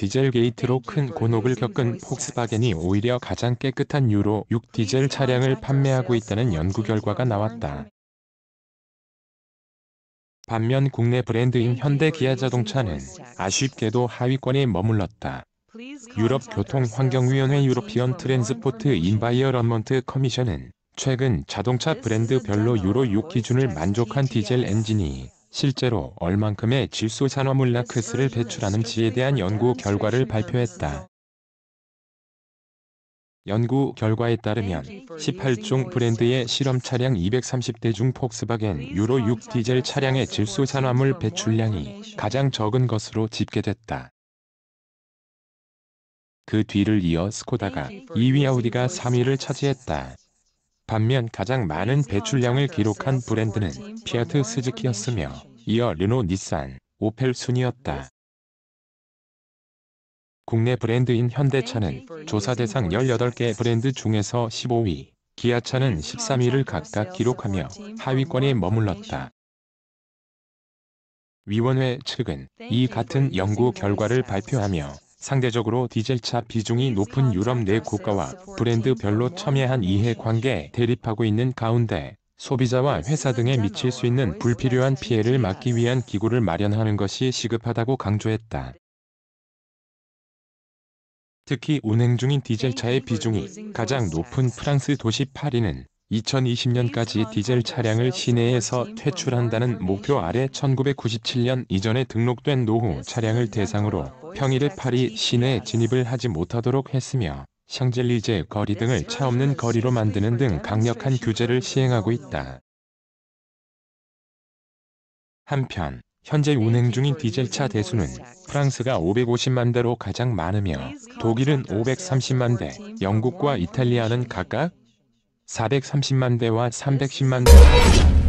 디젤 게이트로 네, 큰 곤혹을 겪은 폭스바겐이 오히려 가장 깨끗한 유로 6 디젤 차량을 판매하고 있다는 연구 결과가 나왔다. 반면 국내 브랜드인 현대 기아 자동차는 아쉽게도 하위권에 머물렀다. 유럽 교통환경위원회 유로피언 트랜스포트 인바이어런먼트 커미션은 최근 자동차 브랜드별로 유로 6 기준을 만족한 디젤 엔진이 실제로 얼만큼의 질소산화물라크스를 배출하는지에 대한 연구 결과를 발표했다. 연구 결과에 따르면 18종 브랜드의 실험 차량 230대 중 폭스바겐 유로 6 디젤 차량의 질소산화물 배출량이 가장 적은 것으로 집계됐다. 그 뒤를 이어 스코다가 2위 아우디가 3위를 차지했다. 반면 가장 많은 배출량을 기록한 브랜드는 피아트 스즈키였으며 이어 르노 닛산, 오펠 순이었다. 국내 브랜드인 현대차는 조사 대상 18개 브랜드 중에서 15위, 기아차는 13위를 각각 기록하며 하위권에 머물렀다. 위원회 측은 이 같은 연구 결과를 발표하며 상대적으로 디젤차 비중이 높은 유럽 내 국가와 브랜드별로 첨예한 이해관계에 대립하고 있는 가운데 소비자와 회사 등에 미칠 수 있는 불필요한 피해를 막기 위한 기구를 마련하는 것이 시급하다고 강조했다. 특히 운행 중인 디젤차의 비중이 가장 높은 프랑스 도시 파리는 2020년까지 디젤 차량을 시내에서 퇴출한다는 목표 아래 1997년 이전에 등록된 노후 차량을 대상으로 평일에 파리 시내에 진입을 하지 못하도록 했으며 샹젤리제 거리 등을 차 없는 거리로 만드는 등 강력한 규제를 시행하고 있다. 한편 현재 운행 중인 디젤차 대수는 프랑스가 550만 대로 가장 많으며 독일은 530만 대, 영국과 이탈리아는 각각 430만 대와 310만 대.